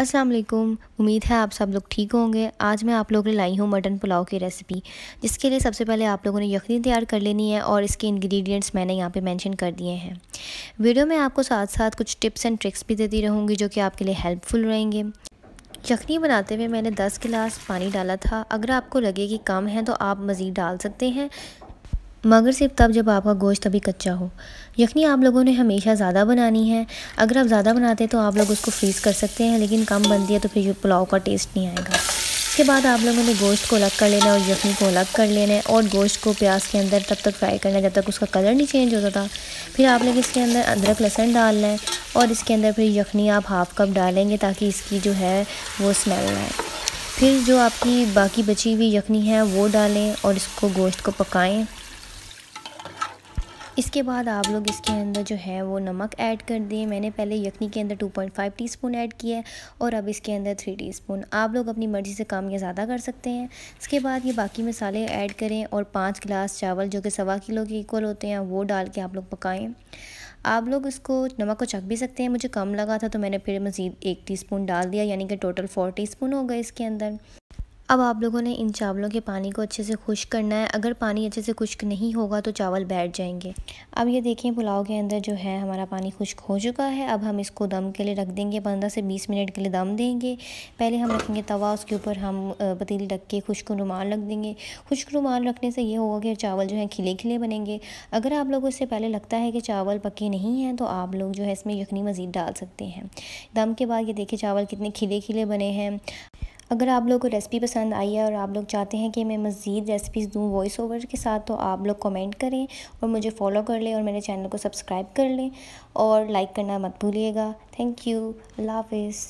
अस्सलाम वालेकुम उम्मीद है आप सब लोग ठीक होंगे आज मैं आप लोगों ने लाई हूँ मटन पुलाव की रेसिपी जिसके लिए सबसे पहले आप लोगों ने यखनी तैयार कर लेनी है और इसके इंग्रेडिएंट्स मैंने यहाँ पे मेंशन कर दिए हैं वीडियो में आपको साथ साथ कुछ टिप्स एंड ट्रिक्स भी देती रहूँगी जो कि आपके लिए हेल्पफुल रहेंगे यखनी बनाते हुए मैंने दस गिलास पानी डाला था अगर आपको लगे कि कम है तो आप मज़ीद डाल सकते हैं मगर सिर्फ तब जब आपका गोश्त अभी कच्चा हो यखनी आप लोगों ने हमेशा ज़्यादा बनानी है अगर आप ज़्यादा बनाते हैं तो आप लोग उसको फ्रीज़ कर सकते हैं लेकिन कम बनती है तो फिर पुलाव का टेस्ट नहीं आएगा इसके बाद आप लोगों ने गोश्त को अलग कर लेना है और यखनी को अलग कर लेना है और गोश्त को प्याज के अंदर तब तक फ्राई करना जब तक उसका कलर नहीं चेंज होता था फिर आप लोग इसके अंदर अदरक लहसन डालना है और इसके अंदर फिर यखनी आप हाफ़ कप डालेंगे ताकि इसकी जो है वो स्मेल आए फिर जो आपकी बाकी बची हुई यखनी है वो डालें और इसको गोश्त को पकाएं इसके बाद आप लोग इसके अंदर जो है वो नमक ऐड कर दिए मैंने पहले यखनी के अंदर 2.5 टीस्पून ऐड किया है और अब इसके अंदर 3 टीस्पून आप लोग अपनी मर्ज़ी से काम या ज़्यादा कर सकते हैं इसके बाद ये बाकी मसाले ऐड करें और पाँच गिलास चावल जो कि सवा किलो के इक्वल होते हैं वो डाल के आप लोग पकाएँ आप लोग इसको नमक को चख भी सकते हैं मुझे कम लगा था तो मैंने फिर मज़ीद एक टी डाल दिया यानी कि टोटल फ़ोर टी हो गए इसके अंदर अब आप लोगों ने इन चावलों के पानी को अच्छे से खुश्क करना है अगर पानी अच्छे से खुश्क नहीं होगा तो चावल बैठ जाएंगे अब ये देखें पुलाव के अंदर जो है हमारा पानी खुश्क हो चुका है अब हम इसको दम के लिए रख देंगे पंद्रह से बीस मिनट के लिए दम देंगे पहले हम रखेंगे तवा उसके ऊपर हम पतीली रख के खुश्क रुमाल रख देंगे खुश्क रुमाल रखने से ये होगा कि चावल जो है खिले खिले बनेंगे अगर आप लोगों इससे पहले लगता है कि चावल पके नहीं हैं तो आप लोग जो है इसमें यखनी मज़ीद डाल सकते हैं दम के बाद ये देखें चावल कितने खिले खिले बने हैं अगर आप लोग को रेसिपी पसंद आई है और आप लोग चाहते हैं कि मैं मज़ीद रेसिपीज़ दूँ वॉइस ओवर के साथ तो आप लोग कमेंट करें और मुझे फॉलो कर लें और मेरे चैनल को सब्सक्राइब कर लें और लाइक करना मत भूलिएगा थैंक यू अल्लाह हाफिज़